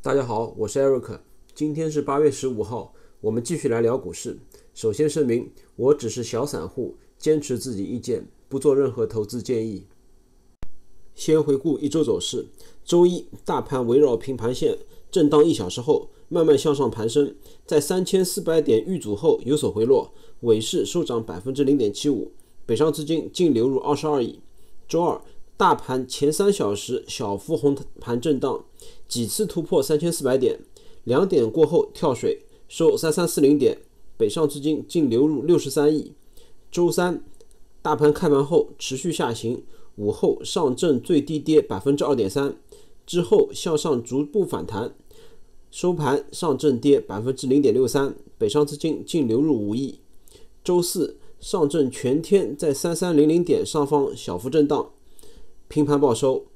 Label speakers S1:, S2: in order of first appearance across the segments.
S1: 大家好，我是 Eric。今天是八月十五号，我们继续来聊股市。首先声明，我只是小散户，坚持自己意见，不做任何投资建议。先回顾一周走势：周一大盘围绕平盘线震荡一小时后，慢慢向上攀升，在三千四百点遇阻后有所回落，尾市收涨百分之零点七五，北上资金净流入二十二亿。周二。大盘前三小时小幅红盘震荡，几次突破三千四百点，两点过后跳水收三三四零点，北上资金净流入六十三亿。周三大盘开盘后持续下行，午后上证最低跌百分之二点三，之后向上逐步反弹，收盘上证跌百分之零点六三，北上资金净流入五亿。周四上证全天在三三零零点上方小幅震荡。平盘报收。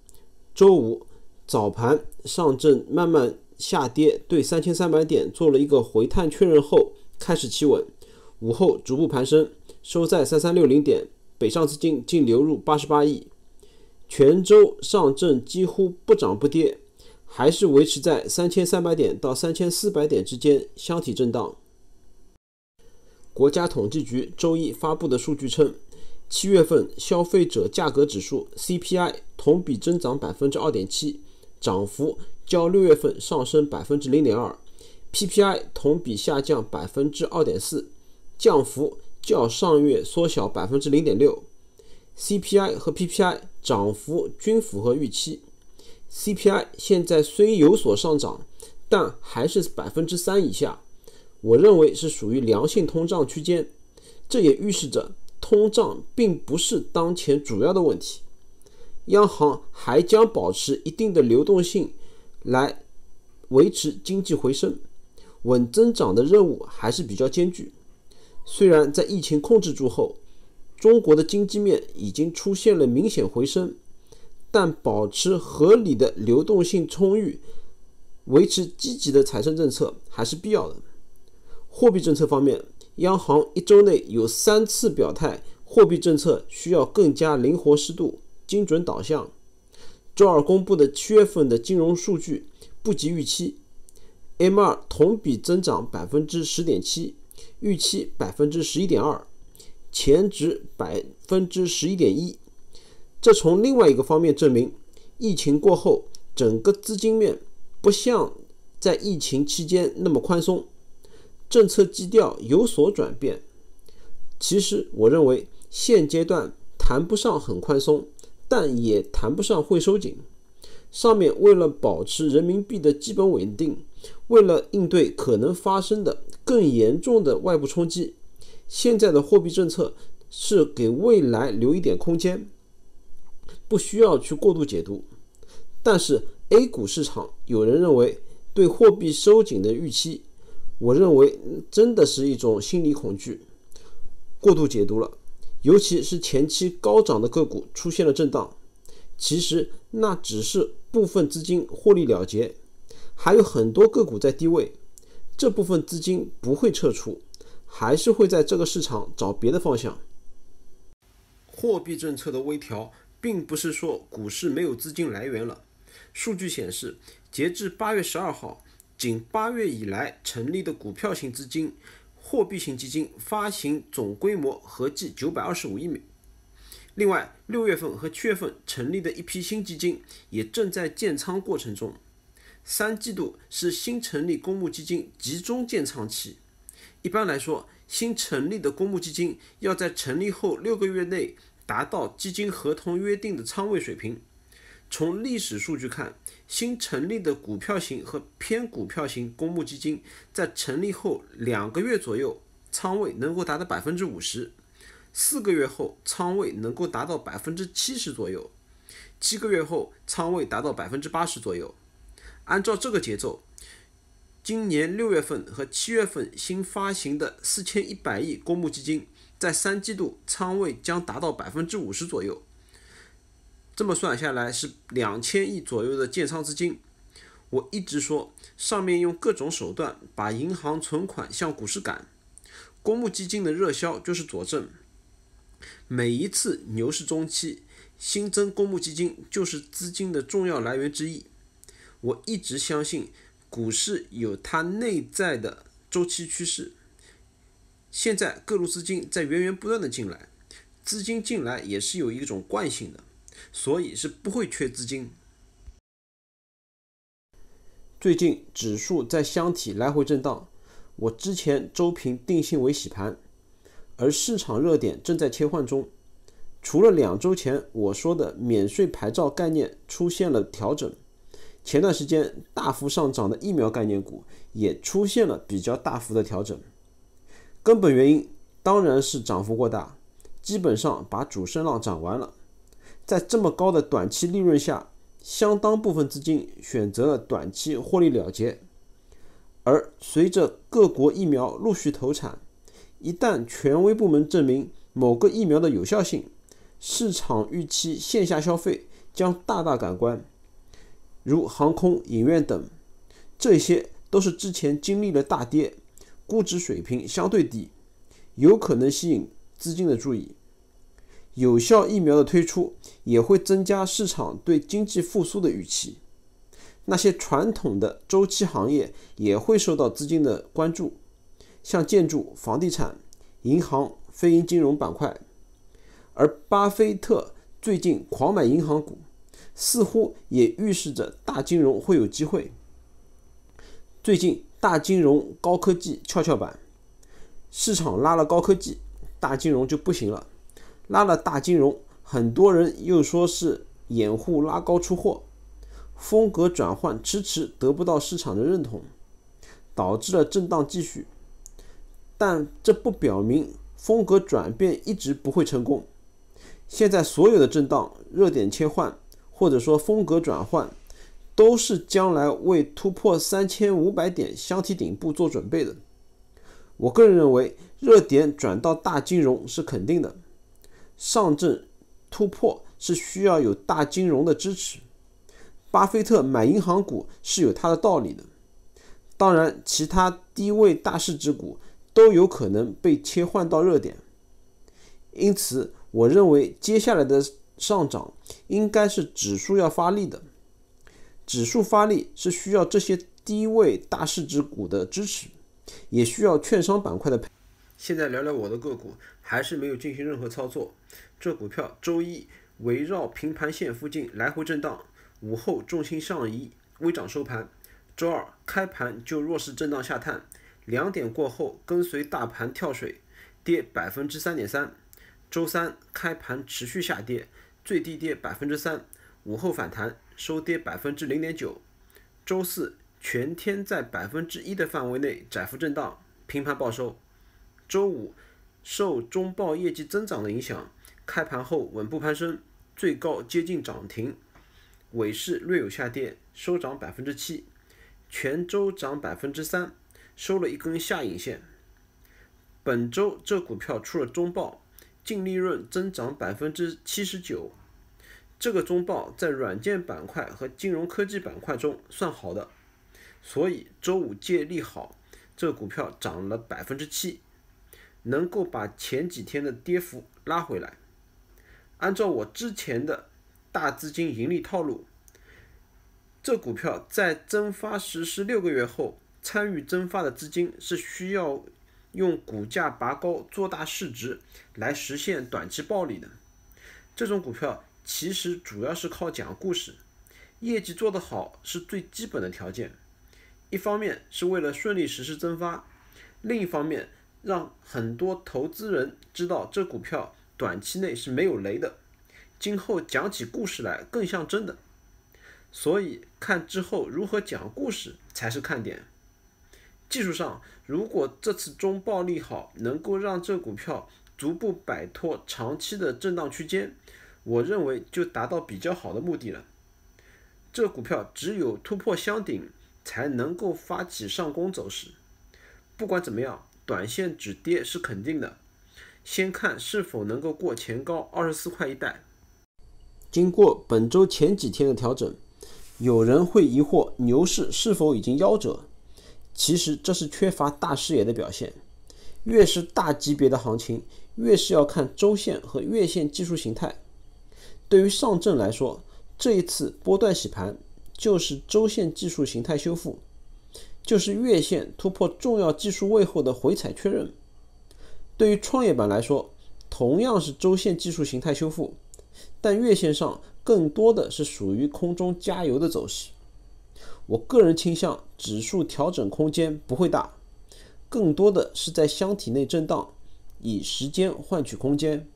S1: 周五早盘，上证慢慢下跌，对三千三百点做了一个回探确认后，开始企稳。午后逐步攀升，收在三三六零点。北上资金净流入八十八亿。全周上证几乎不涨不跌，还是维持在三千三百点到三千四百点之间箱体震荡。国家统计局周一发布的数据称。七月份消费者价格指数 CPI 同比增长百分之二点七，涨幅较六月份上升百分之零点二；PPI 同比下降百分之二点四，降幅较上月缩小百分之零点六。CPI 和 PPI 涨幅均符合预期。CPI 现在虽有所上涨，但还是百分之三以下，我认为是属于良性通胀区间。这也预示着。通胀并不是当前主要的问题，央行还将保持一定的流动性来维持经济回升、稳增长的任务还是比较艰巨。虽然在疫情控制住后，中国的经济面已经出现了明显回升，但保持合理的流动性充裕、维持积极的财政政策还是必要的。货币政策方面。央行一周内有三次表态，货币政策需要更加灵活适度、精准导向。周二公布的七月份的金融数据不及预期，M2 同比增长百分之十点七，预期百分之十一点二，前值百分之十一点一。这从另外一个方面证明，疫情过后整个资金面不像在疫情期间那么宽松。政策基调有所转变，其实我认为现阶段谈不上很宽松，但也谈不上会收紧。上面为了保持人民币的基本稳定，为了应对可能发生的更严重的外部冲击，现在的货币政策是给未来留一点空间，不需要去过度解读。但是 A 股市场有人认为对货币收紧的预期。我认为真的是一种心理恐惧，过度解读了。尤其是前期高涨的个股出现了震荡，其实那只是部分资金获利了结，还有很多个股在低位，这部分资金不会撤出，还是会在这个市场找别的方向。货币政策的微调，并不是说股市没有资金来源了。数据显示，截至八月十二号。仅八月以来成立的股票型基金、货币型基金发行总规模合计九百二十五亿美元。另外，六月份和七月份成立的一批新基金也正在建仓过程中。三季度是新成立公募基金集中建仓期。一般来说，新成立的公募基金要在成立后六个月内达到基金合同约定的仓位水平。从历史数据看，新成立的股票型和偏股票型公募基金，在成立后两个月左右，仓位能够达到百分之五十四个月后，仓位能够达到百分之七十左右，七个月后，仓位达到百分之八十左右。按照这个节奏，今年六月份和七月份新发行的四千一百亿公募基金，在三季度仓位将达到百分之五十左右。这么算下来是两千亿左右的建仓资金。我一直说，上面用各种手段把银行存款向股市赶，公募基金的热销就是佐证。每一次牛市中期，新增公募基金就是资金的重要来源之一。我一直相信，股市有它内在的周期趋势。现在各路资金在源源不断的进来，资金进来也是有一种惯性的。所以是不会缺资金。最近指数在箱体来回震荡，我之前周评定性为洗盘，而市场热点正在切换中。除了两周前我说的免税牌照概念出现了调整，前段时间大幅上涨的疫苗概念股也出现了比较大幅的调整。根本原因当然是涨幅过大，基本上把主升浪涨完了。在这么高的短期利润下，相当部分资金选择了短期获利了结。而随着各国疫苗陆续投产，一旦权威部门证明某个疫苗的有效性，市场预期线下消费将大大改观，如航空、影院等，这些都是之前经历了大跌，估值水平相对低，有可能吸引资金的注意。有效疫苗的推出也会增加市场对经济复苏的预期，那些传统的周期行业也会受到资金的关注，像建筑、房地产、银行、非银金融板块，而巴菲特最近狂买银行股，似乎也预示着大金融会有机会。最近大金融、高科技跷跷板，市场拉了高科技，大金融就不行了。拉了大金融，很多人又说是掩护拉高出货，风格转换迟迟得不到市场的认同，导致了震荡继续。但这不表明风格转变一直不会成功。现在所有的震荡、热点切换或者说风格转换，都是将来为突破三千五百点箱体顶部做准备的。我个人认为，热点转到大金融是肯定的。上证突破是需要有大金融的支持，巴菲特买银行股是有他的道理的。当然，其他低位大市值股都有可能被切换到热点，因此我认为接下来的上涨应该是指数要发力的。指数发力是需要这些低位大市值股的支持，也需要券商板块的。现在聊聊我的个股，还是没有进行任何操作。这股票周一围绕平盘线附近来回震荡，午后重心上移，微涨收盘。周二开盘就弱势震荡下探，两点过后跟随大盘跳水，跌百分之三点三。周三开盘持续下跌，最低跌百分之三，午后反弹收跌百分之零点九。周四全天在百分之一的范围内窄幅震荡，平盘报收。周五受中报业绩增长的影响，开盘后稳步攀升，最高接近涨停，尾市略有下跌，收涨百分之七，全周涨百分之三，收了一根下影线。本周这股票出了中报，净利润增长百分之七十九，这个中报在软件板块和金融科技板块中算好的，所以周五借利好，这股票涨了百分之七。能够把前几天的跌幅拉回来。按照我之前的大资金盈利套路，这股票在增发实施六个月后，参与增发的资金是需要用股价拔高、做大市值来实现短期暴利的。这种股票其实主要是靠讲故事，业绩做得好是最基本的条件。一方面是为了顺利实施增发，另一方面。让很多投资人知道这股票短期内是没有雷的，今后讲起故事来更像真的，所以看之后如何讲故事才是看点。技术上，如果这次中报利好能够让这股票逐步摆脱长期的震荡区间，我认为就达到比较好的目的了。这股票只有突破箱顶才能够发起上攻走势，不管怎么样。短线止跌是肯定的，先看是否能够过前高二十四块一带。经过本周前几天的调整，有人会疑惑牛市是否已经夭折？其实这是缺乏大视野的表现。越是大级别的行情，越是要看周线和月线技术形态。对于上证来说，这一次波段洗盘就是周线技术形态修复。就是月线突破重要技术位后的回踩确认。对于创业板来说，同样是周线技术形态修复，但月线上更多的是属于空中加油的走势。我个人倾向指数调整空间不会大，更多的是在箱体内震荡，以时间换取空间。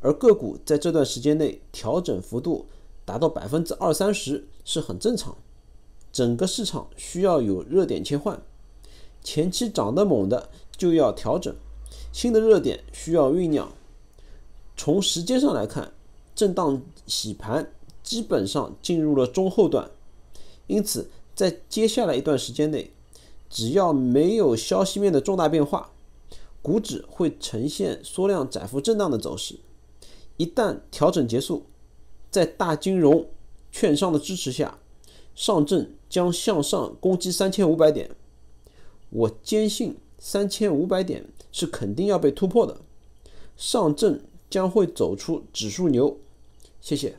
S1: 而个股在这段时间内调整幅度达到百分之二三十是很正常。整个市场需要有热点切换，前期涨得猛的就要调整，新的热点需要酝酿。从时间上来看，震荡洗盘基本上进入了中后段，因此在接下来一段时间内，只要没有消息面的重大变化，股指会呈现缩量窄幅震荡的走势。一旦调整结束，在大金融、券商的支持下。上证将向上攻击三千五百点，我坚信三千五百点是肯定要被突破的，上证将会走出指数牛。谢谢。